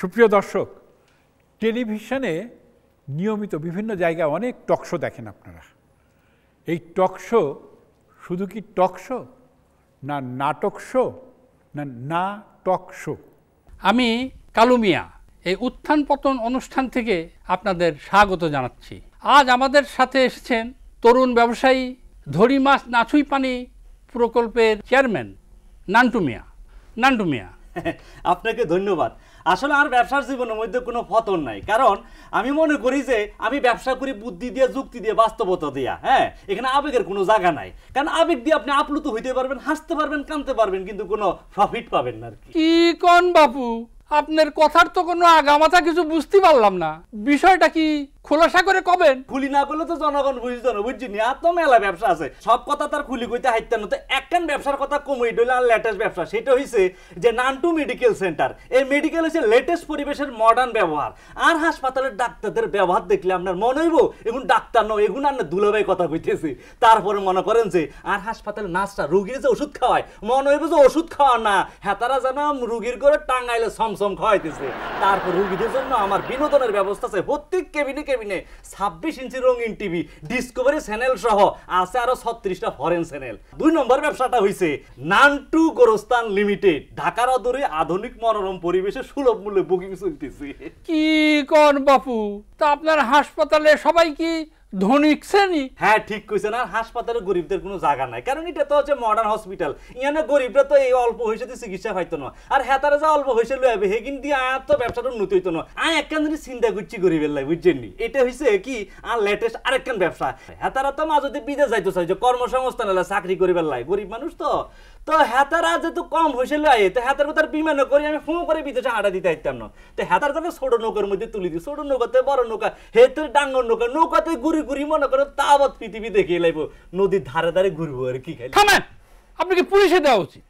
সুপ্রিয় দর্শক টেলিভিশনে নিয়মিত বিভিন্ন জায়গায় অনেক টকশো দেখেন আপনারা এই টকশো শুধু কি টকশো না নাটক শো না না টক শো আমি কালুমিয়া এই উত্থান পতন অনুষ্ঠান থেকে আপনাদের স্বাগত জানাচ্ছি আজ আমাদের সাথে এসেছেন তরুণ ব্যবসায়ী ধরি মাছ নাচুই পানি প্রকল্পের চেয়ারম্যান নান্টু মিয়া নান্টু মিয়া আপনাকে ধন্যবাদ আসলে আর ব্যবসার জীবনের মধ্যে কোনো ফতন নাই কারণ আমি মনে করি যে আমি ব্যবসা করি বুদ্ধি দিয়ে যুক্তি দিয়ে বাস্তবতা দিয়া হ্যাঁ এখানে আবেগের কোনো জায়গা নাই কারণ আবেগ দিয়ে আপনি আপ্লুত হইতে পারবেন হাসতে পারবেন কানতে পারবেন কিন্তু কোনো প্রফিট পাবেন না কি কন বাপু আপনার কথার তো কোনো আগামাথা কিছু বুঝতে পারলাম না বিষয়টা কি খোলাসা করে কবেন খুলি না করলে তো জনগণ বুঝি না বুঝছি আর তো মেলা ব্যবসা আছে সব কথা তার খুলি কইতে হাইতে না তো একখান ব্যবসার কথা কমই ডইলে আর লেটেস্ট ব্যবসা সেটা হইছে যে নানটু মেডিকেল সেন্টার এই মেডিকেল হচ্ছে লেটেস্ট পরিবেশের মডার্ন ব্যবহার আর হাসপাতালের ডাক্তারদের ব্যবহার দেখলে আপনার মনে হইব এখন ডাক্তার নয় এগুন আর দুলাভাই কথা কইতেছি তারপরে মনে করেন যে আর হাসপাতাল নার্সরা রুগীর যে ওষুধ খাওয়ায় মনে হইব যে ওষুধ খাওয়া না হ্যাঁ তারা যেন রুগীর করে টাঙ্গাইলে সমসম খাওয়াইতেছে তারপর রুগীদের জন্য আমার বিনোদনের ব্যবস্থা আছে প্রত্যেক কেবিনে কেবিনে ছাব্বিশ ইঞ্চি রঙিন টিভি ডিসকভারি চ্যানেল সহ আছে আরো ছত্রিশটা ফরেন চ্যানেল দুই নম্বর ব্যবসাটা হয়েছে নানটু গোরস্তান লিমিটেড ঢাকার অদূরে আধুনিক মনোরম পরিবেশে সুলভ মূল্যে বুকিং চলতেছে কি কন বাপু তা আপনার হাসপাতালে সবাই কি ধনী শ্রেণী হ্যাঁ ঠিক কইছেন আর হাসপাতালে গরিবদের কোনো জায়গা নাই কারণ এটা তো হচ্ছে মডার্ন হসপিটাল ইয়ানে গরিবরা তো এই অল্প চিকিৎসা না আর যা অল্প হেগিন দিয়ে আয়ার তো ব্যবসাটা উন্নতি হইতো না আয় একখান চিন্তা করছি গরিবের লাই বুঝছেন নি এটা কি আর লেটেস্ট আরেকখান ব্যবসা তো বিদেশ যাইতো চাইছে কর্মসংস্থান এলা চাকরি করিবার লাই গরিব মানুষ তো তো হেতারা যেহেতু কম হয়েছিল তো হেতার কথা বিমান করি আমি ফোন করে বিদেশে হাঁটা দিতে আইতাম না তো হেতার কথা ছোট নৌকার মধ্যে তুলি দিই ছোট নৌকাতে বড় নৌকা হেতুর ডাঙ্গর নৌকা নৌকাতে গুড়ি ঘুরি ঘুরি মনে করো তাবৎ পৃথিবী দেখে লাইব নদীর ধারে ধারে ঘুরবো আর কি খাই থামেন আপনাকে পুলিশে দেওয়া উচিত